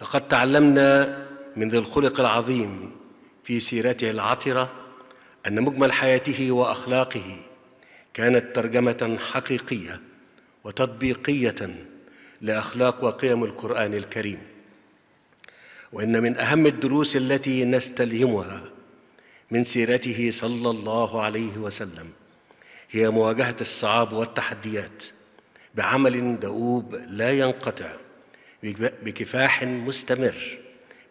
لقد تعلمنا من ذي الخلق العظيم في سيرته العطره ان مجمل حياته واخلاقه كانت ترجمه حقيقيه وتطبيقيه لاخلاق وقيم القران الكريم وان من اهم الدروس التي نستلهمها من سيرته صلى الله عليه وسلم هي مواجهه الصعاب والتحديات بعمل دؤوب لا ينقطع بكفاح مستمر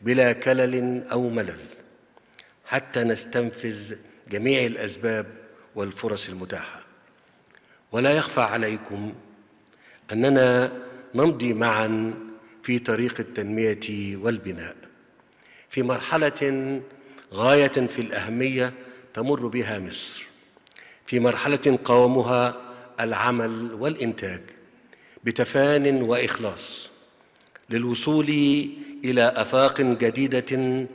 بلا كلل او ملل حتى نستنفذ جميع الاسباب والفرص المتاحه ولا يخفى عليكم اننا نمضي معا في طريق التنميه والبناء في مرحله غايه في الاهميه تمر بها مصر في مرحله قوامها العمل والانتاج بتفان واخلاص للوصول الى افاق جديده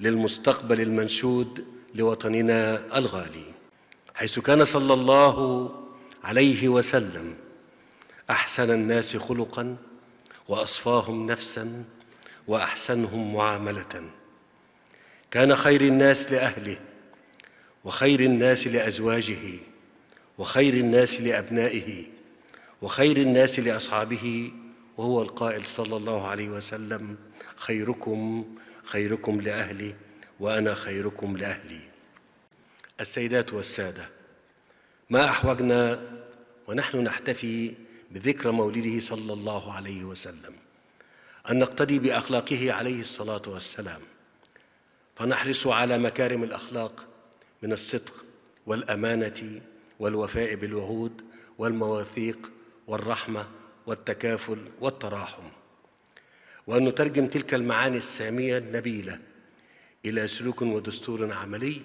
للمستقبل المنشود لوطننا الغالي حيث كان صلى الله عليه وسلم احسن الناس خلقا واصفاهم نفسا واحسنهم معامله كان خير الناس لاهله وخير الناس لازواجه وخير الناس لابنائه وخير الناس لاصحابه وهو القائل صلى الله عليه وسلم خيركم خيركم لأهلي وأنا خيركم لأهلي السيدات والسادة ما أحوجنا ونحن نحتفي بذكرى مولده صلى الله عليه وسلم أن نقتدي بأخلاقه عليه الصلاة والسلام فنحرص على مكارم الأخلاق من الصدق والأمانة والوفاء بالوعود والمواثيق والرحمة والتكافل والتراحم وأن نترجم تلك المعاني السامية النبيلة إلى سلوك ودستور عملي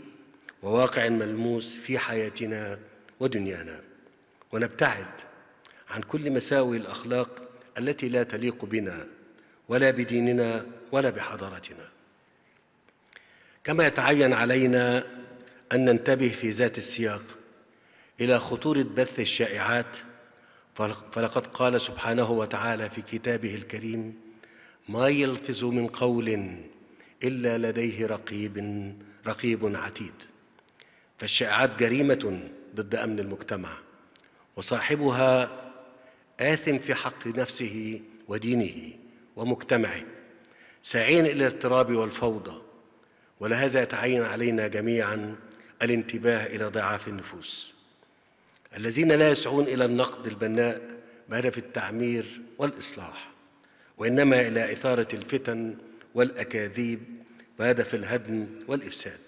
وواقع ملموس في حياتنا ودنيانا ونبتعد عن كل مساوي الأخلاق التي لا تليق بنا ولا بديننا ولا بحضارتنا كما يتعين علينا أن ننتبه في ذات السياق إلى خطورة بث الشائعات فلقد قال سبحانه وتعالى في كتابه الكريم ما يلفظ من قول الا لديه رقيب رقيب عتيد فالشائعات جريمه ضد امن المجتمع وصاحبها آثم في حق نفسه ودينه ومجتمعه ساعين إلى الاضطراب والفوضى ولهذا يتعين علينا جميعا الانتباه إلى ضعاف النفوس الذين لا يسعون إلى النقد البناء بهدف التعمير والإصلاح وإنما إلى إثارة الفتن والأكاذيب بهدف الهدم والإفساد